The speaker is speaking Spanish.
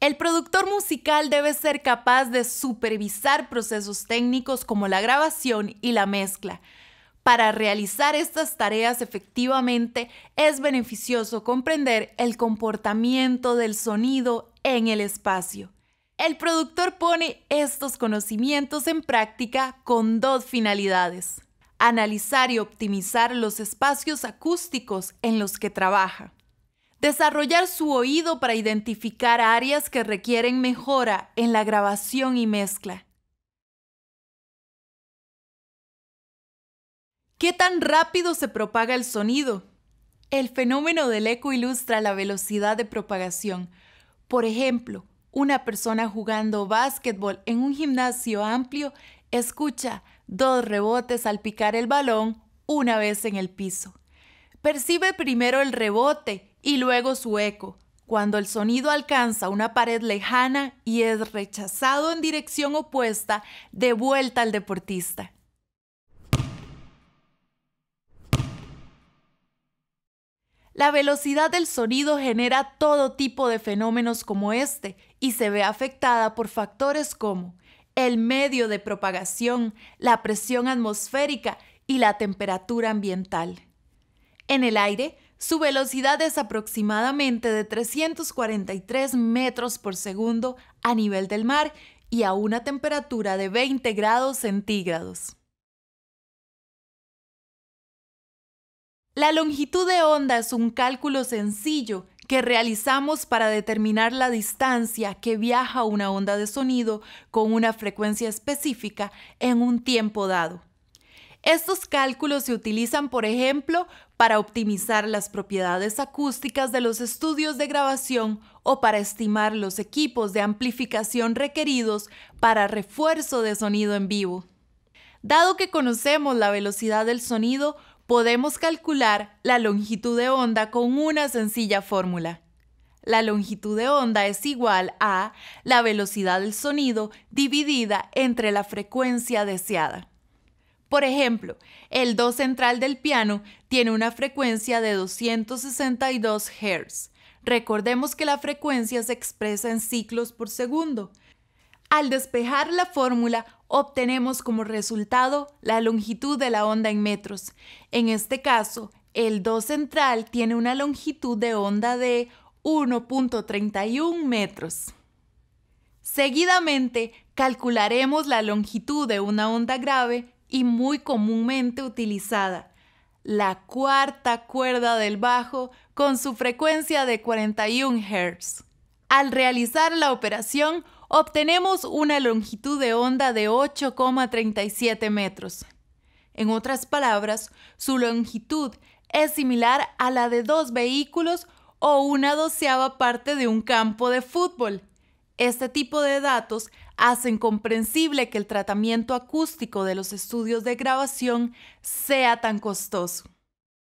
El productor musical debe ser capaz de supervisar procesos técnicos como la grabación y la mezcla. Para realizar estas tareas efectivamente es beneficioso comprender el comportamiento del sonido en el espacio. El productor pone estos conocimientos en práctica con dos finalidades. Analizar y optimizar los espacios acústicos en los que trabaja desarrollar su oído para identificar áreas que requieren mejora en la grabación y mezcla. ¿Qué tan rápido se propaga el sonido? El fenómeno del eco ilustra la velocidad de propagación. Por ejemplo, una persona jugando básquetbol en un gimnasio amplio escucha dos rebotes al picar el balón una vez en el piso. Percibe primero el rebote y luego su eco, cuando el sonido alcanza una pared lejana y es rechazado en dirección opuesta de vuelta al deportista. La velocidad del sonido genera todo tipo de fenómenos como este y se ve afectada por factores como el medio de propagación, la presión atmosférica y la temperatura ambiental. En el aire, su velocidad es aproximadamente de 343 metros por segundo a nivel del mar y a una temperatura de 20 grados centígrados. La longitud de onda es un cálculo sencillo que realizamos para determinar la distancia que viaja una onda de sonido con una frecuencia específica en un tiempo dado. Estos cálculos se utilizan, por ejemplo, para optimizar las propiedades acústicas de los estudios de grabación o para estimar los equipos de amplificación requeridos para refuerzo de sonido en vivo. Dado que conocemos la velocidad del sonido, podemos calcular la longitud de onda con una sencilla fórmula. La longitud de onda es igual a la velocidad del sonido dividida entre la frecuencia deseada. Por ejemplo, el do central del piano tiene una frecuencia de 262 Hz. Recordemos que la frecuencia se expresa en ciclos por segundo. Al despejar la fórmula, obtenemos como resultado la longitud de la onda en metros. En este caso, el do central tiene una longitud de onda de 1.31 metros. Seguidamente, calcularemos la longitud de una onda grave y muy comúnmente utilizada, la cuarta cuerda del bajo con su frecuencia de 41 Hz. Al realizar la operación, obtenemos una longitud de onda de 8,37 metros. En otras palabras, su longitud es similar a la de dos vehículos o una doceava parte de un campo de fútbol. Este tipo de datos hacen comprensible que el tratamiento acústico de los estudios de grabación sea tan costoso.